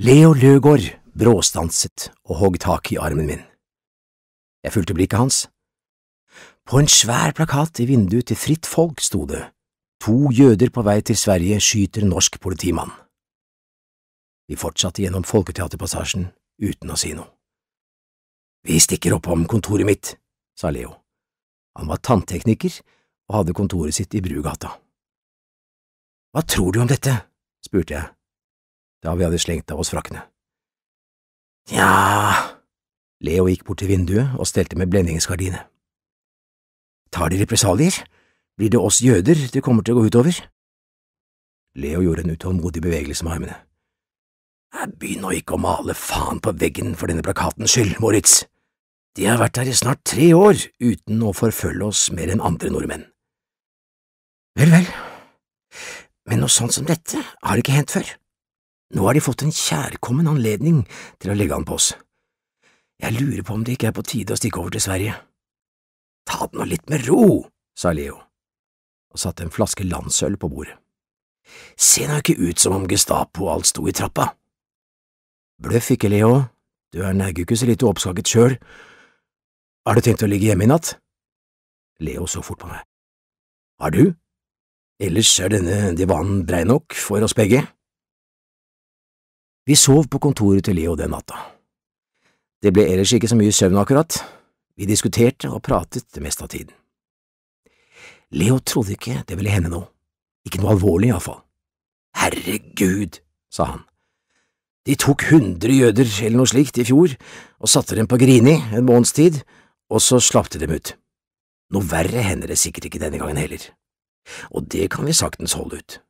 Leo Løgård bråstanset og hogg tak i armen min. Jeg fulgte blikket hans. På en svær plakat i vinduet til Fritt Folk sto det To jøder på vei til Sverige skyter norsk politimann. Vi fortsatte gjennom Folketeaterpassasjen uten å si noe. Vi stikker oppom kontoret mitt, sa Leo. Han var tanntekniker og hadde kontoret sitt i Brugata. Hva tror du om dette? spurte jeg da vi hadde slengt av oss frakkene. Nja… Leo gikk bort til vinduet og stelte med blendingsgardinet. Tar de represalier? Blir det oss jøder det kommer til å gå utover? Leo gjorde en utålmodig bevegelse med armene. Begynn nå ikke å male faen på veggen for denne plakatens skyld, Moritz. De har vært her i snart tre år uten å forfølge oss mer enn andre nordmenn. Vel, vel, men noe sånt som dette har ikke hendt før. Nå har de fått en kjærkommen anledning til å legge an på oss. Jeg lurer på om det ikke er på tide å stikke over til Sverige. Ta det nå litt med ro, sa Leo og satte en flaske landsøl på bordet. Se nå ikke ut som om Gestapo alt sto i trappa. Bløff ikke, Leo, du er neigu ikke så lite oppskaket sjøl. Har du tenkt å ligge hjemme i natt? Leo så fort på meg. Har du? Ellers er denne divanen brei nok for oss begge. Vi sov på kontoret til Leo den natta. Det ble ellers ikke så mye søvn akkurat. Vi diskuterte og pratet det meste av tiden. Leo trodde ikke det ville hende noe, ikke noe alvorlig iallfall. Herregud, sa han. De tok hundre jøder eller noe slikt i fjor og satte dem på Grini en måneds tid, og så slapp de dem ut. Noe verre hender det sikkert ikke denne gangen heller, og det kan vi saktens holde ut.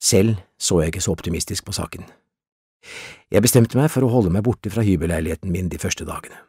Selv så jeg ikke så optimistisk på saken. Jeg bestemte meg for å holde meg borte fra hybelleiligheten min de første dagene.